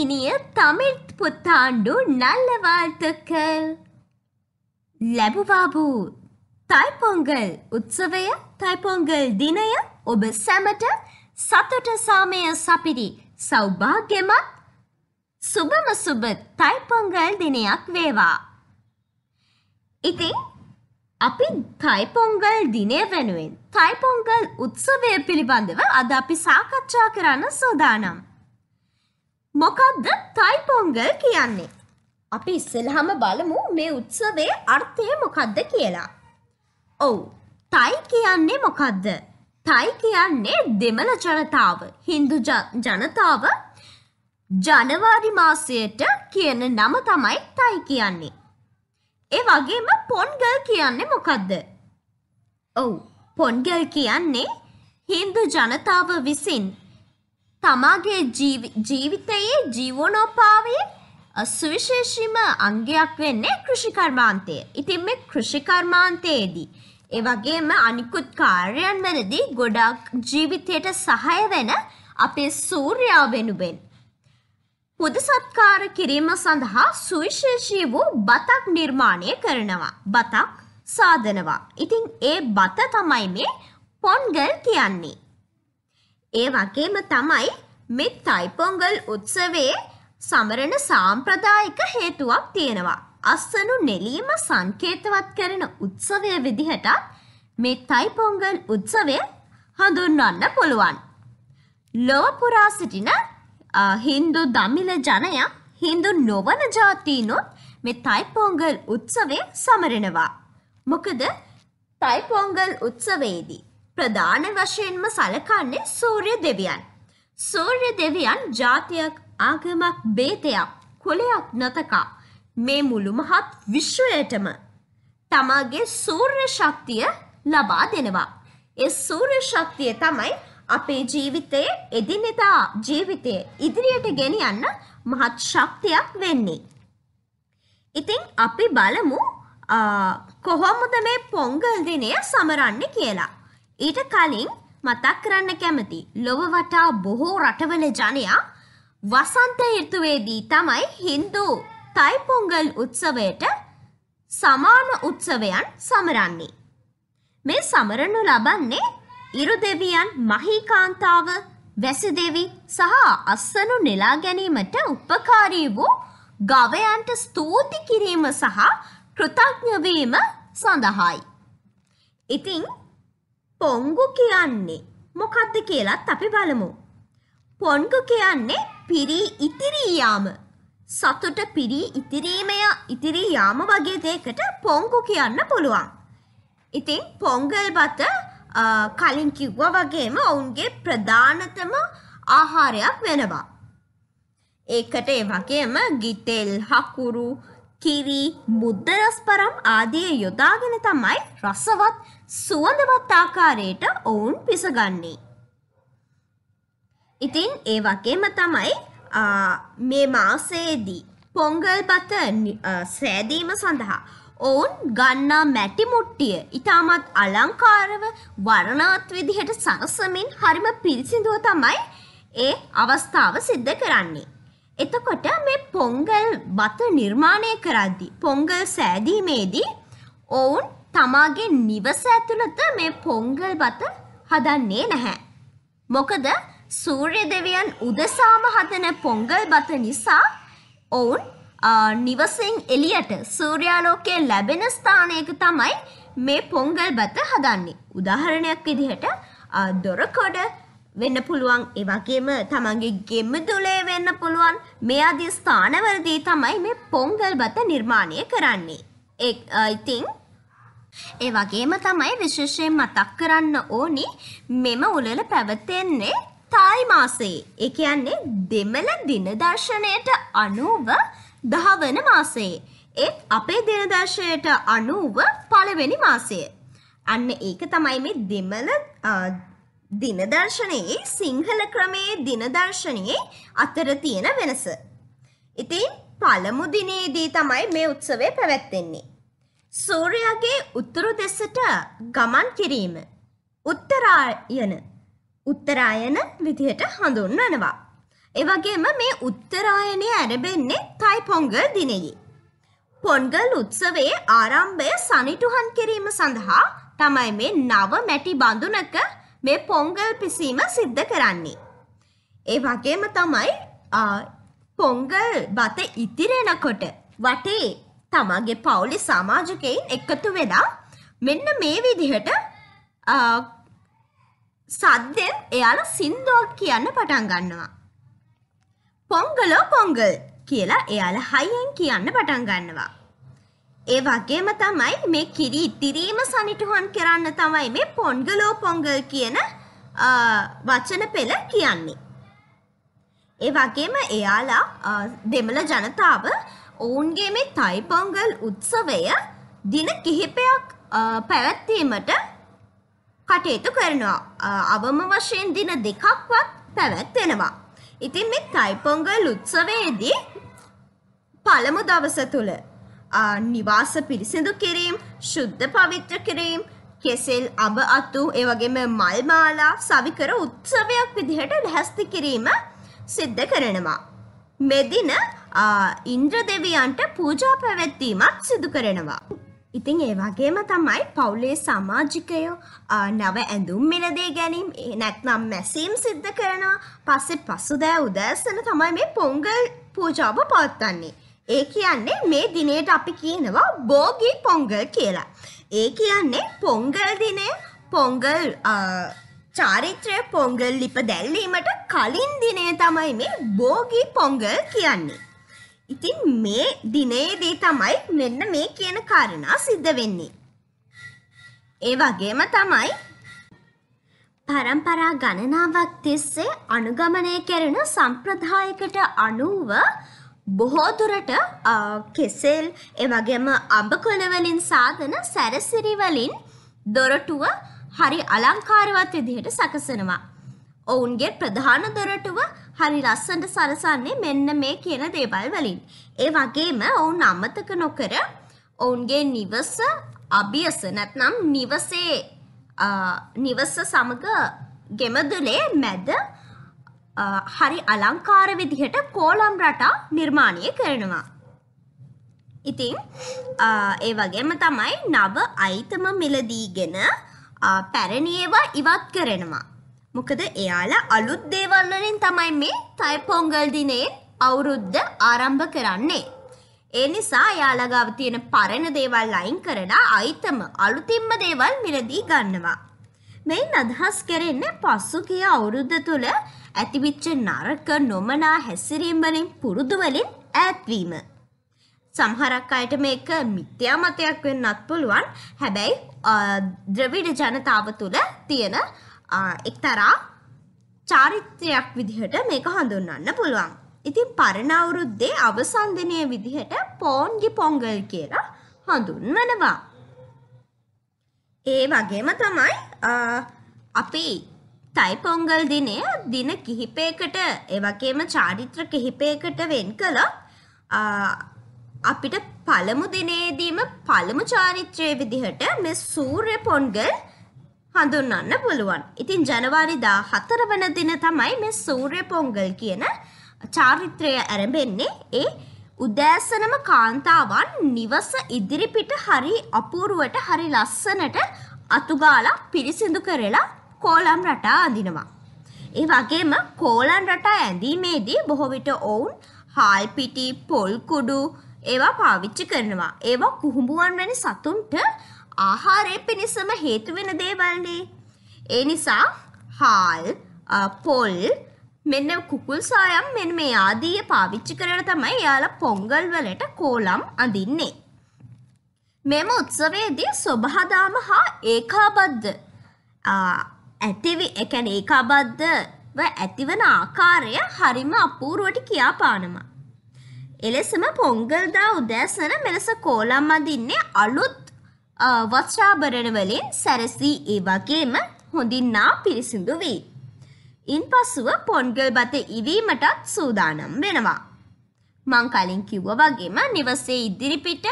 இனிய தமிழ் புத்தாண்டு நல்ல வாழ்த்துக்கள் ලැබුවාබු තයිපොංගල් උත්සවය තයිපොංගල් දිනය ඔබ සැමට සතුට සාමය සපිරි සෞභාග්‍යමත් සුබම සුබ තයිපොංගල් දිනයක් වේවා. ඉතින් අපි තයිපොංගල් දිනය වෙනුවෙන් තයිපොංගල් උත්සවය පිළිබඳව අද අපි සාකච්ඡා කරන්න සූදානම්. මොකක්ද තයි පොංගල් කියන්නේ? අපි ඉස්සෙල්ලාම බලමු මේ උත්සවයේ අර්ථය මොකක්ද කියලා. ඔව්, තයි කියන්නේ මොකක්ද? තයි කියන්නේ දෙමළ ජනතාව, Hindu ජනතාව ජනවාරි මාසයට කියන නම තමයි තයි කියන්නේ. ඒ වගේම පොන්ගල් කියන්නේ මොකක්ද? ඔව්, පොන්ගල් කියන්නේ Hindu ජනතාව විසින් තමාගේ ජීවිතයේ ජීවනෝපාවයේ සුවිශේෂීම අංගයක් වෙන්නේ කෘෂිකර්මාන්තය. ඉතින් මේ කෘෂිකර්මාන්තයේදී ඒ වගේම අනිකුත් කාර්යයන් වලදී ගොඩක් ජීවිතයට සහාය වෙන අපේ සූර්යයා වෙනුවෙන් පුද සත්කාර කිරීම සඳහා සුවිශේෂී වූ බතක් නිර්මාණය කරනවා. බතක් සාදනවා. ඉතින් ඒ බත තමයි මේ පොන්ගල් කියන්නේ. ඒ වගේම තමයි මේ තයිපොංගල් උත්සවයේ සමරන සාම්ප්‍රදායික හේතුවක් තියෙනවා. අස්සනු නෙලීම සංකේතවත් කරන උත්සවය විදිහටත් මේ තයිපොංගල් උත්සවය හඳුන්වන්න පුළුවන්. ලොව පුරා සිටින හින්දු දමිල ජනය හින්දු නොවන ජාතීනුත් මේ තයිපොංගල් උත්සවය සමරනවා. මොකද තයිපොංගල් උත්සවේදී ප්‍රධාන වශයෙන්ම සලකන්නේ සූර්ය දෙවියන්. සූර්ය දෙවියන් ජාතියක් ආගමක් බේතයක් කොලයක් නොතකා මේ මුළු මහත් විශ්වයටම තමාගේ සූර්ය ශක්තිය ලබා දෙනවා. ඒ සූර්ය ශක්තිය තමයි අපේ ජීවිතයේ එදිනෙදා ජීවිතයේ ඉදිරියට ගෙනියන්න මහත් ශක්තියක් වෙන්නේ. ඉතින් අපි බලමු කොහොමද මේ පොංගල් දිනය සමරන්නේ කියලා. ඊට කලින් මතක් කරන්න කැමති ලොව වටා බොහෝ රටවල ජනයා වසන්ත ඍතුවේදී තමයි Hindu තයි පොංගල් උත්සවයට සමාන උත්සවයන් සමරන්නේ. මේ සමරනු ලබන්නේ ඉරු දෙවියන් මහීකාන්තාව වැසිදෙවි සහ අස්සනු නෙලා ගැනීමට උපකාරී වූ ගවයන්ට ස්තුති කිරීම සහ කෘතඥවීම සඳහායි. ඉතින් පොංගු කියන්නේ මොකක්ද කියලත් අපි බලමු. පොන්ගු කියන්නේ පිරී ඉතිරී යාම. සතුට පිරී ඉතිරීමය ඉතිරී යාම වගේ දෙයකට පොංගු කියන්න පුළුවන්. ඉතින් පොංගල් බත කලින් කිව්වා වගේම ඔවුන්ගේ ප්‍රධානතම ආහාරයක් වෙනවා. ඒකට ඒ වගේම ගිතෙල් හකුරු කිරි මුද්දරස්පරම් ආදිය යොදාගෙන තමයි රසවත් සුවඳවත් ආකාරයට ඔවුන් පිසගන්නේ. ඉතින් ඒ වගේම තමයි මේ මාසයේදී පොංගල් බත සෑදීම සඳහා ඔවුන් ගන්නා මැටි මුට්ටිය ඉතාමත් අලංකාරව වර්ණවත් විදිහට සරසමින් හරිම පිරිසිදුව තමයි ඒ අවස්ථාව සිද්ධ කරන්නේ. එතකොට මේ පොංගල් බත නිර්මාණය කරද්දී පොංගල් සෑදීමේදී ඔවුන් තමාගේ නිවස ඇතුළත මේ පොංගල් බත හදන්නේ නැහැ. මොකද සූර්ය දෙවියන් උදෙසාම හදන පොංගල් බත නිසා ඔවුන් නිවසෙන් එළියට සූර්යාලෝකය ලැබෙන ස්ථානයක තමයි මේ පොංගල් බත හදන්නේ. උදාහරණයක් විදිහට දොරකොඩ වෙන්න පුළුවන් ඒ වගේම තමන්ගේ ගෙම්ම දුලේ වෙන්න පුළුවන් මේ අධි ස්ථානවලදී තමයි මේ පොංගල් බත නිර්මාණය කරන්නේ. ඒ ඉතින් ඒ වගේම තමයි විශේෂයෙන් මතක් කරන්න ඕනි මෙම උළෙල පැවතෙන්නේ තායි මාසයේ. ඒ කියන්නේ දෙමළ දින දර්ශනයට අනුව දහවන මාසයේ. ඒත් අපේ දින දර්ශනයට අනුව පළවෙනි මාසය. අන්න ඒක තමයි මේ දෙමළ දින දර්ශනයේ සිංහල ක්‍රමයේ දින දර්ශනයේ අතර තියෙන වෙනස. ඉතින් පළමු දිනේදී තමයි මේ උත්සවය පැවැත්වෙන්නේ. සූර්යයාගේ උතුරු දෙසට ගමන් කිරීම උත්තරායන උත්තරායන විදිහට හඳුන්වනවා. ඒ වගේම මේ උත්තරායනය ඇරඹෙන්නේ තයි පොංගල් දිනෙයි. පොන්ගල් උත්සවයේ ආරම්භය සනිටුහන් කිරීම සඳහා තමයි මේ නව මැටි බඳුනක මේ පොංගල් පිසීම සිද්ධ කරන්නේ. ඒ වගේම තමයි පොංගල් බත ඉතිරෙනකොට වටේ තමාගේ පවුලි සමාජකයින් එකතු වෙලා මෙන්න මේ විදිහට සද්දෙන් එයාල සින්දුවක් කියන්න පටන් ගන්නවා. පොංගලෝ පොංගල් කියලා එයාල හයියෙන් කියන්න පටන් ගන්නවා. ඒ වගේම තමයි මේ කිරි ඉතිරීම සනිටුහන් කරන්න තමයි මේ පොන්ගලෝ පොංගල් කියන වචන පෙළ කියන්නේ. ඒ වගේම එයාලා දෙමළ ජනතාව ඔවුන්ගේ මේ තයිපොංගල් උත්සවය දින කිහිපයක් පැවැත්වීමට කටයුතු කරනවා අවම වශයෙන් දින දෙකක්වත් පැවැත්වෙනවා. ඉතින් මේ තයිපොංගල් උත්සවයේදී පළමු දවස තුළ නිවාස පිරිසිදු කිරීම් ශුද්ධ පවිත්‍ර කිරීම් කෙසෙල් අබ අතු ඒවගේම මල් මාලා සවිකර උත්සවයක් විදිහට ලැහැස්ති කිරීම සිද්ධ කරනවා. මෙදින ඉන්ද්‍රදෙවියන්ට පූජා පැවැත්වීමක් සිදු කරනවා. ඉතිං ඒ වගේම තමයි පවුලේ සමාජිකයෝ නව ඇඳුම් මිලදේ ගැනීම් නැත්නම් මැසීම් සිද්ධ කරනවා පස්සෙ පසුදෑ උදෑසන තමයි මේ පොංගල් පූජාව පවත්වන්නේ. ඒ කියන්නේ මේ දිනයට අපි කියනවා බෝගී පොංගල් කියලා. ඒ කියන්නේ පොංගල් දිනය පොංගල් චාරිත්‍රය පොංගල් ලිප දැල්ලීමට කලින් දිනය තමයි මේ බෝගී පොංගල් කියන්නේ. ඉතින් මේ දිනේදී තමයි මෙන්න මේ කියන කාරණා සිද්ධ වෙන්නේ. ඒ වගේම තමයි පරම්පරා ගණනාවක් තිස්සේ අනුගමනය කරන සම්ප්‍රදායකට අනුව බොහෝ දුරට කෙසෙල් ඒ වගේම අඹකොළ වලින් සාදන සැරසිරි වලින් දොරටුව හරි අලංකාරවත් විදිහට සකසනවා. ඔවුන්ගේ ප්‍රධාන දොරටුව හරි ලස්සන්ට සරසන්නේ මෙන්න මේ කියන දේවල් වලින්. ඒ වගේම ඔවුන් අමතක නොකර ඔවුන්ගේ නිවස අභියස නැත්නම් නිවසේ නිවස සමග ගෙමදුලේ මැද හරි අලංකාර විදිහට කෝලම් රටා නිර්මාණය කරනවා. ඉතින් ඒ වගේම තමයි නව අයිතම මිලදීගෙන පැරණියවා ඉවත් කරනවා. මොකද එයාලා අලුත් දේවල් වලින් තමයි මේ තයි පොංගල් දිනේ අවුරුද්ද ආරම්භ කරන්නේ. ඒ නිසා එයාලා ගාව තියෙන පරණ දේවල් අයින් කරලා අයිතම අලුතින්ම දේවල් මිලදී ගන්නවා. මෙයින් අදහස් කරන්නේ පසුගිය අවුරුද්ද තුල ඇතිවිච්ච නරක නොමනා හැසිරීම් වලින් පුරුදු වලින් ඈත්වීම. සමහරක් අයට මේක මිත්‍යා මතයක් වෙන්නත් පුළුවන්. හැබැයි ද්‍රවිඩ ජනතාව තුල තියෙන එක්තරා චාරිත්‍රයක් විදිහට මේක හඳුන්වන්න පුළුවන්. ඉතින් පරණ අවුරුද්දේ අවසන් දිනයේ විදිහට පෝන්ගි පොංගල් කියලා හඳුන්වනවා. ඒ වගේම තමයි අපේ තයි පොංගල් දිනය දින කිහිපයකට ඒ වගේම චාරිත්‍ර කිහිපයකට වෙන් කළා අපිට පළමු දිනේදීම පළමු චාරිත්‍රයේ විදිහට මේ සූර්ය පොන්ගල් හඳුන්වන්න පුළුවන්. ඉතින් ජනවාරි 14 වන දින තමයි මේ සූර්ය පොංගල් කියන චාරිත්‍රය ආරම්භෙන්නේ. ඒ උදෑසනම කාන්තාවන් නිවස ඉදිරිපිට හරි අපූර්වට හරි ලස්සනට අතුගාලා පිරිසිදු කරලා කෝලම් රටා අඳිනවා. ඒ වගේම කෝලම් රටා ඇඳීමේදී බොහෝ විට ඔවුන් හාල් පිටි, පොල් කුඩු ඒවා පාවිච්චි කරනවා. ඒවා කුහුඹුවන් වැනි සතුන්ට ආහාරය පිණිසම හේතු වෙන දේවල්නේ. ඒ නිසා හාල්, පොල්, මෙන්න කුකුල් සායම් මෙන්න මේ ආදී පාවිච්චි කරලා තමයි යාලා පොංගල් වලට කෝලම් අඳින්නේ. මෙම උත්සවයේදී සබහාදාම හා ඒකාබද්ධ ඇතිවි ඒ කියන්නේ ඒකාබද්ධව ඇතිවන ආකාරය හරිම අපූර්වට කියාපානවා. එලෙසම පොංගල්දා උදෑසන මෙලෙස කෝලම් අඳින්නේ අලුත් වස්ත්‍රාභරණ වලින් සැරසී ඒ වගේම හොඳින් නා පිරිසිදු වෙයි. ඉන්පසුව පොන්ගල් බත ඉවීමටත් සූදානම් වෙනවා. මං කලින් කිව්වා වගේම නිවසේ ඉදිරිපිට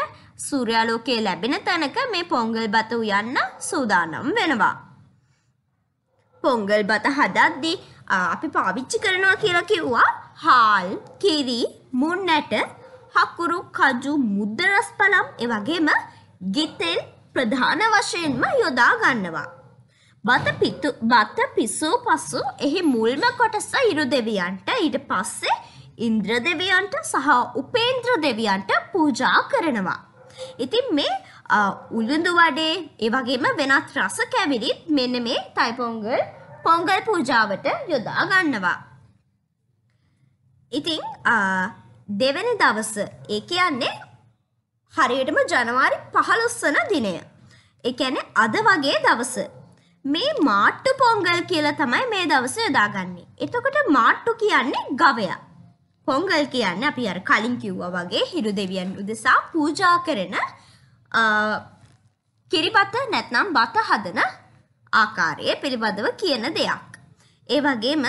සූර්යාලෝකය ලැබෙන තැනක මේ පොංගල් බත උයන්න සූදානම් වෙනවා. පොංගල් බත හදද්දී අපි පාවිච්චි කරනවා කියලා කිව්වා හාල් කිරි මුන්නට හකුරු කජු මුද්දරස් පලම් එවගේම ගිතෙල් ප්‍රධාන වශයෙන්ම යොදා ගන්නවා. බත පිතු බත පිසූ පසු එහි මුල්ම කොටස ඉරු දෙවියන්ට ඊට පස්සේ ඉන්ද්‍ර දෙවියන්ට සහ උපේන්ද්‍ර දෙවියන්ට පූජා කරනවා. ඉතින් මේ උළුඳු වඩේ ඒ වගේම වෙනත් රස කැවිලිත් මෙන්න මේ තයිපොංගල් පොංගල් පූජාවට යොදා ගන්නවා. ඉතින් දෙවැනි දවස ඒ කියන්නේ හරියටම ජනවාරි 15 වන දිනය. ඒ කියන්නේ අද වගේ දවස. මේ මාට්ටු පොංගල් කියලා තමයි මේ දවස යොදාගන්නේ. එතකොට මාට්ටු කියන්නේ ගවයා. පොංගල් කියන්නේ අපි අර කලින් කිව්වා වගේ හිරු දෙවියන් උදෙසා පූජා කරන කිරිබත නැත්නම් බත හදන ආකාරය පිළිබඳව කියන දෙයක්. ඒ වගේම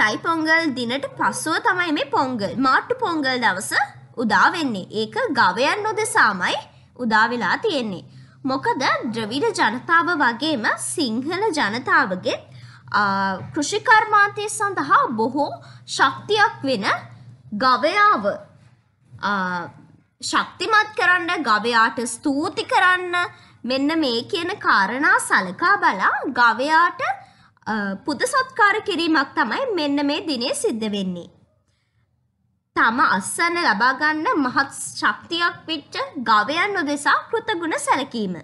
තයි පොංගල් දිනට පස්සුව තමයි මේ පොංගල් මාට්ටු පොංගල් දවස උදා වෙන්නේ. ඒක ගවයන් නොදෙසාමයි උදා වෙලා තියෙන්නේ. මොකද ද්‍රවිඩ ජනතාව වගේම සිංහල ජනතාවගේ කෘෂිකර්මාන්තය සඳහා බොහෝ ශක්තියක් වෙන ගවයාව ශක්තිමත් කරන්න ගවයාට ස්තුති කරන්න මෙන්න මේ කියන කාරණා සලකා බලා ගවයාට පුද සත්කාර කිරීමක් තමයි මෙන්න මේ දිනේ සිද්ධ වෙන්නේ. තම අස්වැන්න ලබාගන්න මහත් ශක්තියක් විච්ච ගවයන් උදෙසා කෘතගුණ සැලකීම.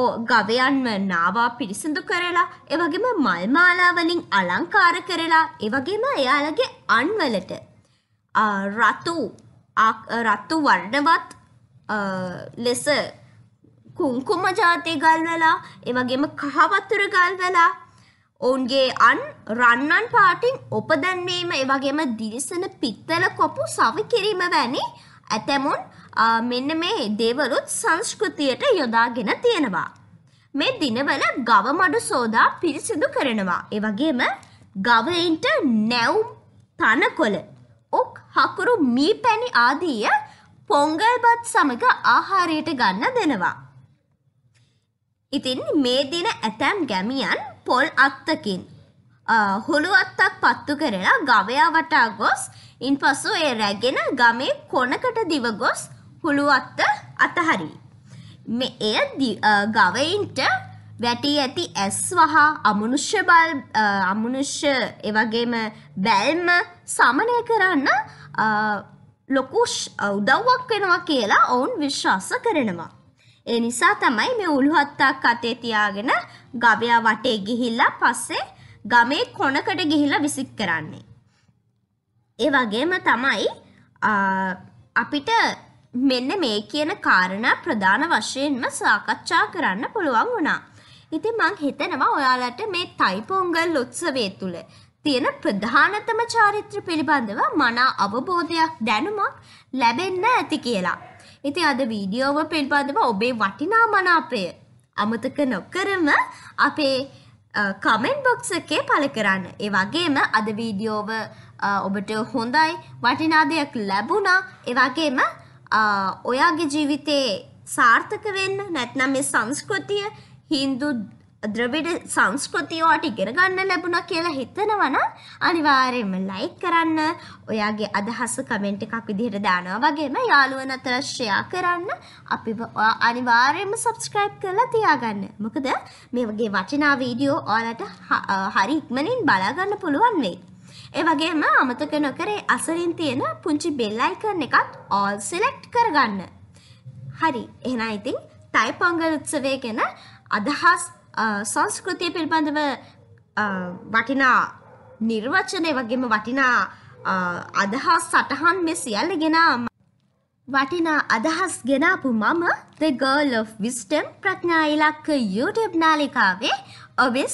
ඕ ගවයන්ම නාවා පිරිසිදු කරලා එවගේම මල්මාලාවලින් අලංකාර කරලා එවගේම එයාලගේ අන්වලට රතු රත්තු වර්ණවත් ලෙස කුංකුම ජාතය ගල්වලා එවගේම කහවතුර ගල්වලා ඔවුන්ගේ අන් රන්නන් පාටින් ඔපදැන්වීම එවගේම දිරිසන පිත්තල කොපු සවි කිරීම වැනි ඇතැමුන් මෙන්න මේ දේවලුත් සංස්කෘතියට යොදාගෙන තියෙනවා. මේ දිනවල ගවමඩු සෝදා පිරිසිදු කරනවා. එවගේම ගවයින්ට නැවුම් තනකොළ ඔක් හකුරු මී පැණි ආදීය පොංගල්බත් සමඟ ආහාරයට ගන්න දෙනවා. ඉතින් මේ දින ඇතැම් ගැමියන් පොල් අත්තකින් හොළු අත්තක් පත්තු කරලා ගවයා වටා ගොස් ඉන් පසු ඒ රැගෙන ගමේ කොනකට දිවගොස් හුළු අත්ත අතහරි. මෙ එය ගවයින්ට වැටී ඇති ඇස් වහා අමනුෂ්‍ය බල් අමනුෂ්‍ය එවගේම බැල්ම සමනය කරන්න ලොකු උදව්වක් වෙනවා කියලා ඔවුන් විශ්වාස කරනවා. ඒ නිසා තමයි මේ උළුහත්තක් අතේ තියාගෙන ගවයා වටේ ගිහිල්ලා පස්සේ ගමේ කොනකට ගිහිල්ලා විසික් කරන්නේ. ඒ වගේම තමයි අපිට මෙන්න මේ කියන කාරණා ප්‍රධාන වශයෙන්ම සාකච්ඡා කරන්න පුළුවන් වුණා. ඉතින් මං හිතනවා ඔයාලට මේ තයිපොංගල් උත්සවය තුළ තියෙන ප්‍රධානතම චාරිත්‍ර පිළිබඳව මනා අවබෝධයක් දැනුමක් ලැබෙන්න ඇති කියලා. ඉතින් අද වීඩියෝව පිළිබඳව ඔබේ වටිනා මනාපය අමතක නොකරම අපේ කමෙන්ට් බොක්ස් එකේ පළ කරන්න. ඒ වගේම අද වීඩියෝව ඔබට හොඳයි වටිනා දෙයක් ලැබුණා. ඒ වගේම ඔයාගේ ජීවිතේ සාර්ථක වෙන්න නැත්නම් මේ සංස්කෘතිය හින්දු ද්‍රවිඩ සංස්කෘතියෝට ඉගෙන ගන්න ලැබුණ කියලා හිතනවන අනිවාර්යෙන්ම ලයික් කරන්න ඔයාගේ අදහස කමෙන්ට් එකක් විදිහට දානවා වගේම යාළුවන් අතර ශ්‍රයා කරන්න අපි අනිවාර්යෙන්ම සබස්ක්‍රයිබ් කරලා තියාගන්න මොකද මේ වගේ වචනා වීඩියෝ ඔයාලට හරි ඉක්මනින් බලාගන්න පුළුවන් වෙයි ඒ වගේම අමතක නොකරේ අසලින් තියෙන පුංචි බෙල් අයිකන් එකත් all select කරගන්න හරි එහෙනම් ඉතින් තයිපොංගල් උත්සවය ගැන අදහස් සංස්කෘතිය පිල්බඳව වටිනා නිර්වචනය වගේම වටිනා අදහස් සටහන් මෙ සියල්ල ගෙනාම වටිනා අදහස් ගෙනාපු මම The Girl of Wisdom ප්‍රඥා ඉලක්ක YouTube නාලිකාවේ ඔබේ